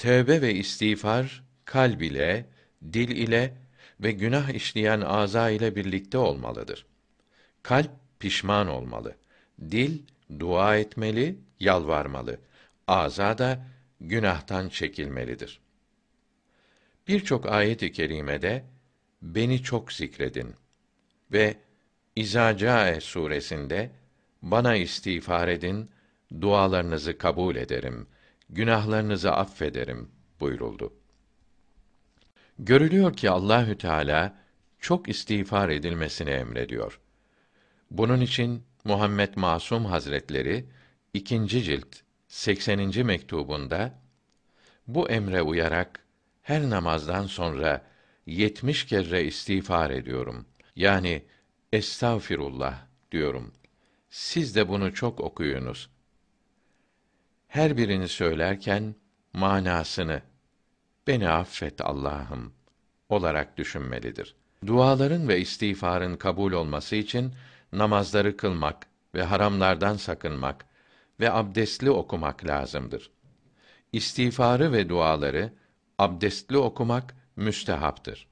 Tevbe ve istiğfar kalb ile, dil ile ve günah işleyen aza ile birlikte olmalıdır. Kalp pişman olmalı. Dil dua etmeli, yalvarmalı. Aza da günahtan çekilmelidir. Birçok ayet-i kerimede beni çok zikredin ve İzacae suresinde bana istiğfar edin, dualarınızı kabul ederim.'' günahlarınızı affederim buyuruldu. Görülüyor ki Allahü Teala çok istiğfar edilmesini emrediyor. Bunun için Muhammed Masum Hazretleri ikinci cilt 80. mektubunda bu emre uyarak her namazdan sonra 70 kere istiğfar ediyorum. Yani estağfirullah diyorum. Siz de bunu çok okuyunuz her birini söylerken manasını beni affet Allah'ım olarak düşünmelidir. Duaların ve istiğfarın kabul olması için namazları kılmak ve haramlardan sakınmak ve abdestli okumak lazımdır. İstiğfarı ve duaları abdestli okumak müstehaptır.